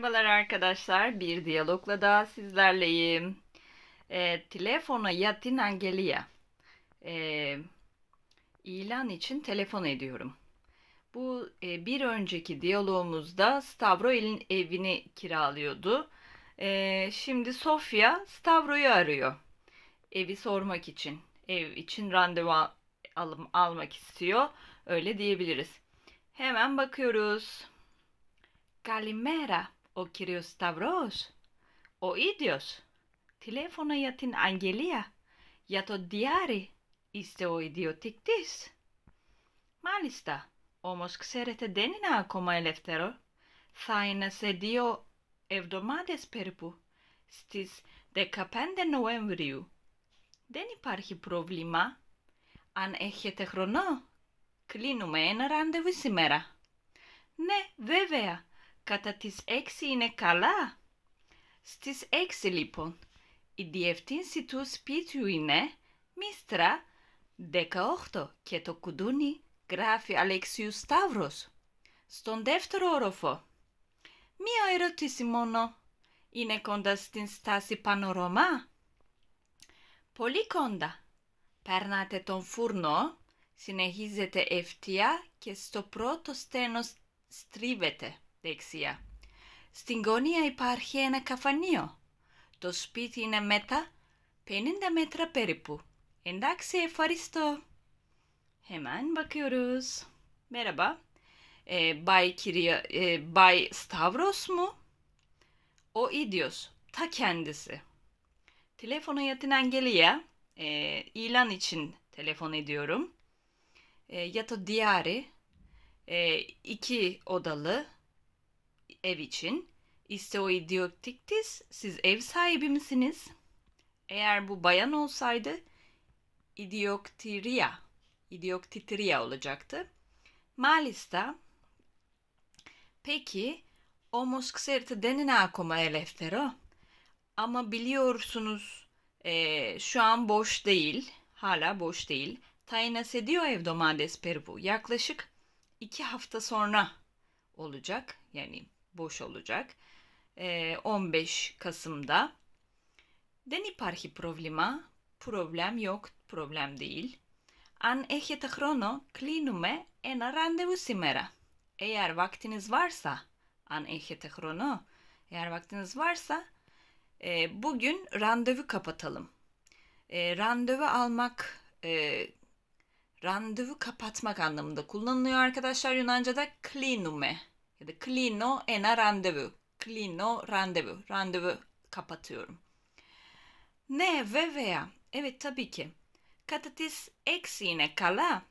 Merhabalar arkadaşlar, bir diyalogla daha sizlerleyim. E, ee, telefona yatin Angelia. E, ilan için telefon ediyorum. Bu e, bir önceki diyalogumuzda Stavroil'in evini kiralıyordu. E, şimdi Sofia Stavro'yu arıyor. Evi sormak için, ev için randevu al, almak istiyor. Öyle diyebiliriz. Hemen bakıyoruz. Kalimera. Ο κύριος Σταυρός, ο ίδιος, τηλέφωνα για την Αγγελία, για το διάρι, είστε ο ιδιοτικτής. Μάλιστα, όμως ξέρετε δεν είναι ακόμα ελεύθερο. Θα είναι σε δύο εβδομάδες περίπου, στις 15 Νοεμβρίου. Δεν υπάρχει πρόβλημα. Αν έχετε χρονό, κλείνουμε ένα ραντεβού σήμερα. Ναι, βέβαια. Κατά τις έξι είναι καλά. Στις έξι λοιπόν. Η διευθύνση του σπίτιου είναι Μίστρα 18 και το κουδούνι γράφει Αλεξίου Σταύρος. Στον δεύτερο όροφο. Μία ερώτηση μόνο. Είναι κοντά στην στάση Πανορώμα. Πολύ κοντά. Παίρνατε τον φούρνο, συνεχίζετε ευθεία και στο πρώτο στένος στρίβετε. δεξιά. Στην γωνία υπάρχει ένα καφανείο. Το σπίτι είναι μετά 50 μέτρα περίπου. Εντάξει, ευχαριστώ. Hemen bakıyoruz. Merhaba. Ee, Bay, Kirya, e, Bay e, Stavros mu? O İdios. Ta kendisi. Telefonu yatinen geliyor. E, ilan için telefon ediyorum. E, Yato Diyari. E, iki odalı ev için. o İsteoidioktiktis siz ev sahibi misiniz? Eğer bu bayan olsaydı idioktiria, idioktitria olacaktı. Malista peki omos kserti denina akoma eleftero ama biliyorsunuz e, şu an boş değil hala boş değil. Tayinas ediyor evdomades per bu. Yaklaşık iki hafta sonra olacak. Yani boş olacak. E, ee, 15 Kasım'da. Deni Parhi problema Problem yok, problem değil. An έχετε χρόνο, κλείνουμε ένα ραντεβού σήμερα. Eğer vaktiniz varsa, an έχετε χρόνο, eğer vaktiniz varsa, e, bugün randevu kapatalım. E, randevu almak, e, randevu kapatmak anlamında kullanılıyor arkadaşlar Yunanca'da klinume ya da klino ena randevu. Klino randevu. Randevu kapatıyorum. Ne ve veya. Evet tabii ki. Katatis eksiğine kala.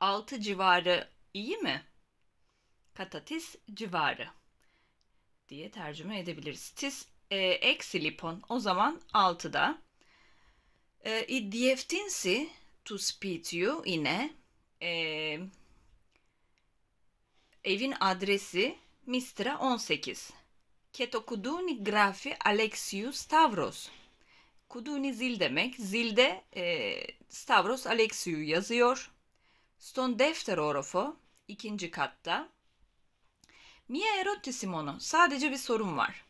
6 civarı iyi mi? Katatis civarı diye tercüme edebiliriz. Tis e, eksi o zaman 6'da. E, I dieftinsi to speed you ine e, Evin adresi Mistra 18. Ketokuduni grafi Alexiou Stavros. Kuduni zil demek. Zilde e, Stavros Alexiou yazıyor. Son defter orofo ikinci katta. Mia erotissimono. Sadece bir sorum var.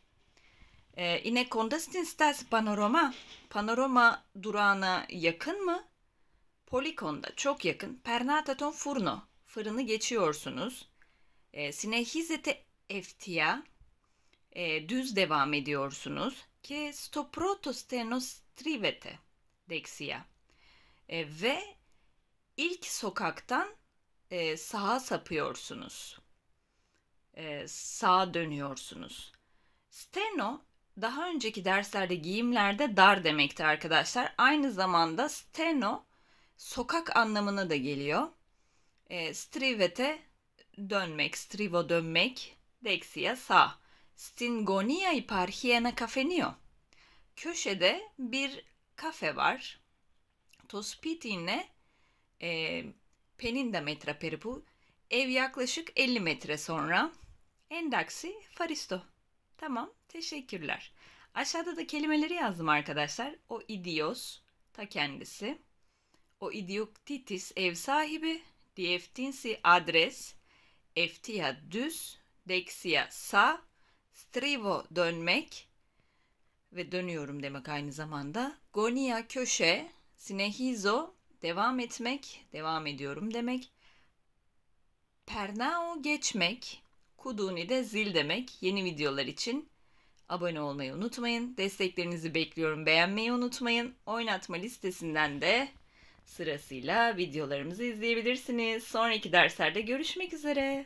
E, ine kondastin stas panorama. Panorama durağına yakın mı? Polikonda çok yakın. Pernataton furno. Fırını geçiyorsunuz. E, sinehizete eftia e, düz devam ediyorsunuz ki stoproto stenostrivete dexia e, ve ilk sokaktan e, sağa sapıyorsunuz. E, sağa dönüyorsunuz. Steno daha önceki derslerde giyimlerde dar demekti arkadaşlar. Aynı zamanda steno sokak anlamına da geliyor. E, strivete Dönmek, strivo dönmek. Dexia sağ. Stingonia iparhiena kafeniyo. Köşede bir kafe var. Tospitine e, peninda metre peribu. Ev yaklaşık 50 metre sonra. Endaksi faristo. Tamam teşekkürler. Aşağıda da kelimeleri yazdım arkadaşlar. O idios ta kendisi. O idioktitis ev sahibi. Dieftinsi adres eftia düz, dexia sağ, strivo dönmek ve dönüyorum demek aynı zamanda. Gonia köşe, sinehizo devam etmek, devam ediyorum demek. Pernao geçmek, kuduni de zil demek. Yeni videolar için abone olmayı unutmayın. Desteklerinizi bekliyorum. Beğenmeyi unutmayın. Oynatma listesinden de sırasıyla videolarımızı izleyebilirsiniz. Sonraki derslerde görüşmek üzere.